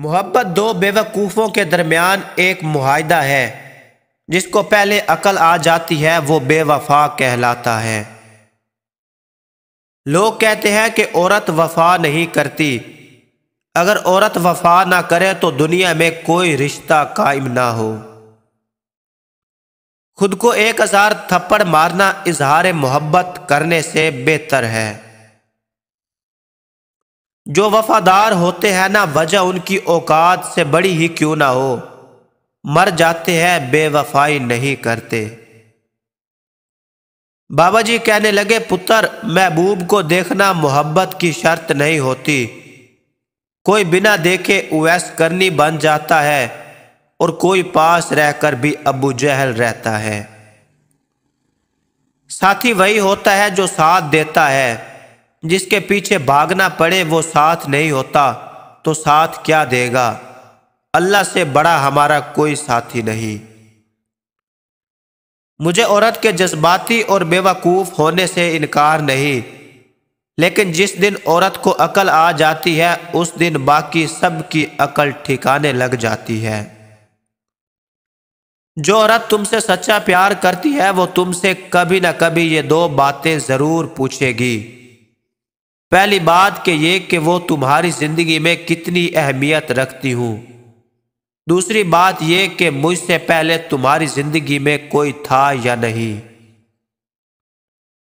मोहब्बत दो बेवकूफ़ों के दरमियान एक माहिदा है जिसको पहले अकल आ जाती है वो बेवफा कहलाता है लोग कहते हैं कि औरत वफा नहीं करती अगर औरत वफा ना करे तो दुनिया में कोई रिश्ता कायम ना हो खुद को एक हज़ार थप्पड़ मारना इजहार मोहब्बत करने से बेहतर है जो वफादार होते हैं ना वजह उनकी औकात से बड़ी ही क्यों ना हो मर जाते हैं बेवफाई नहीं करते बाबा जी कहने लगे पुत्र महबूब को देखना मोहब्बत की शर्त नहीं होती कोई बिना देखे उवैस करनी बन जाता है और कोई पास रहकर भी अबू जहल रहता है साथी वही होता है जो साथ देता है जिसके पीछे भागना पड़े वो साथ नहीं होता तो साथ क्या देगा अल्लाह से बड़ा हमारा कोई साथी नहीं मुझे औरत के जज्बाती और बेवकूफ़ होने से इनकार नहीं लेकिन जिस दिन औरत को अकल आ जाती है उस दिन बाकी सब की अकल ठिकाने लग जाती है जो औरत तुमसे सच्चा प्यार करती है वो तुमसे कभी ना कभी ये दो बातें ज़रूर पूछेगी पहली बात के ये कि वो तुम्हारी ज़िंदगी में कितनी अहमियत रखती हूँ दूसरी बात यह कि मुझसे पहले तुम्हारी ज़िंदगी में कोई था या नहीं